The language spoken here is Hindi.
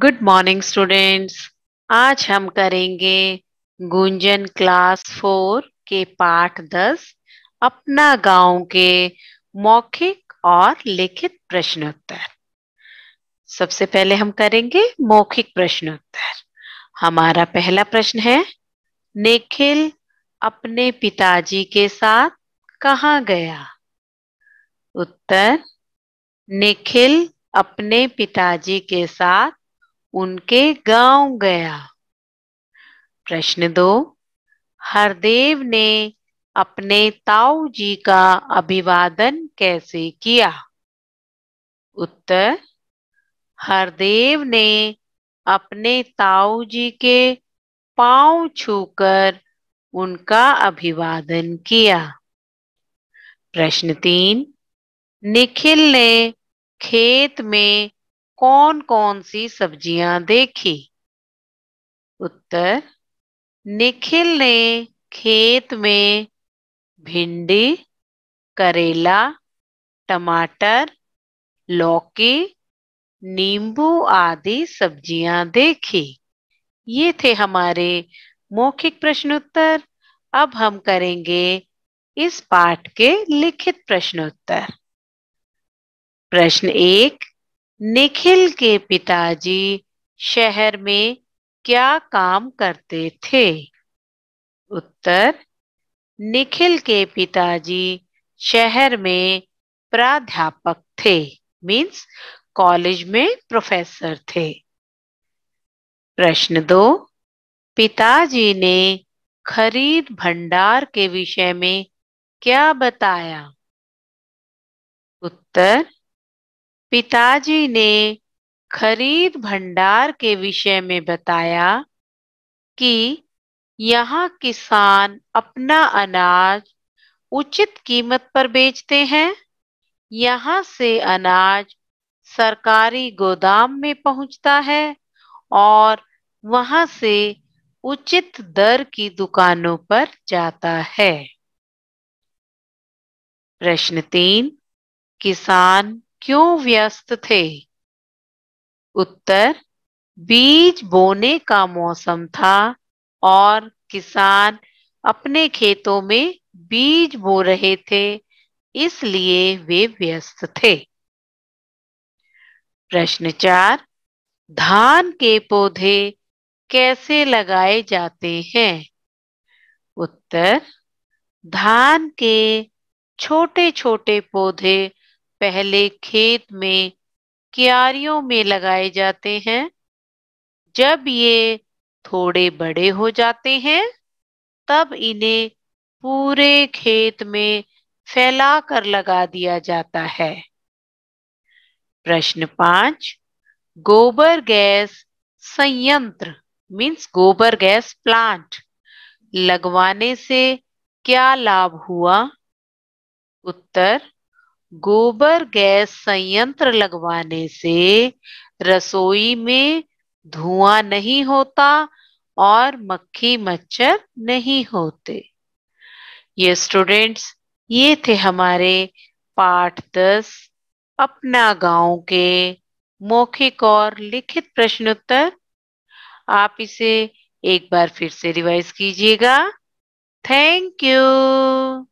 गुड मॉर्निंग स्टूडेंट्स आज हम करेंगे गुंजन क्लास फोर के पाठ दस अपना गांव के मौखिक और लिखित प्रश्नोत्तर सबसे पहले हम करेंगे मौखिक प्रश्नोत्तर हमारा पहला प्रश्न है निखिल अपने पिताजी के साथ कहाँ गया उत्तर निखिल अपने पिताजी के साथ उनके गांव गया प्रश्न दो हरदेव ने अपने ताऊ जी का अभिवादन कैसे किया उत्तर हरदेव ने अपने ताऊ जी के पांव छूकर उनका अभिवादन किया प्रश्न तीन निखिल ने खेत में कौन कौन सी सब्जियां देखी उत्तर निखिल ने खेत में भिंडी करेला टमाटर लौकी नींबू आदि सब्जियां देखी ये थे हमारे मौखिक प्रश्नोत्तर अब हम करेंगे इस पाठ के लिखित प्रश्नोत्तर प्रश्न एक निखिल के पिताजी शहर में क्या काम करते थे उत्तर निखिल के पिताजी शहर में प्राध्यापक थे मीन्स कॉलेज में प्रोफेसर थे प्रश्न दो पिताजी ने खरीद भंडार के विषय में क्या बताया उत्तर पिताजी ने खरीद भंडार के विषय में बताया कि यहाँ किसान अपना अनाज उचित कीमत पर बेचते हैं यहाँ से अनाज सरकारी गोदाम में पहुंचता है और वहां से उचित दर की दुकानों पर जाता है प्रश्न तीन किसान क्यों व्यस्त थे उत्तर बीज बोने का मौसम था और किसान अपने खेतों में बीज बो रहे थे इसलिए वे व्यस्त थे प्रश्न चार धान के पौधे कैसे लगाए जाते हैं उत्तर धान के छोटे छोटे पौधे पहले खेत में क्यारियों में लगाए जाते हैं जब ये थोड़े बड़े हो जाते हैं तब इन्हें पूरे खेत में फैला कर लगा दिया जाता है प्रश्न पांच गोबर गैस संयंत्र मीन्स गोबर गैस प्लांट लगवाने से क्या लाभ हुआ उत्तर गोबर गैस संयंत्र लगवाने से रसोई में धुआं नहीं होता और मक्खी मच्छर नहीं होते ये स्टूडेंट्स ये थे हमारे पाठ दस अपना गांव के मौखिक और लिखित प्रश्नोत्तर आप इसे एक बार फिर से रिवाइज कीजिएगा थैंक यू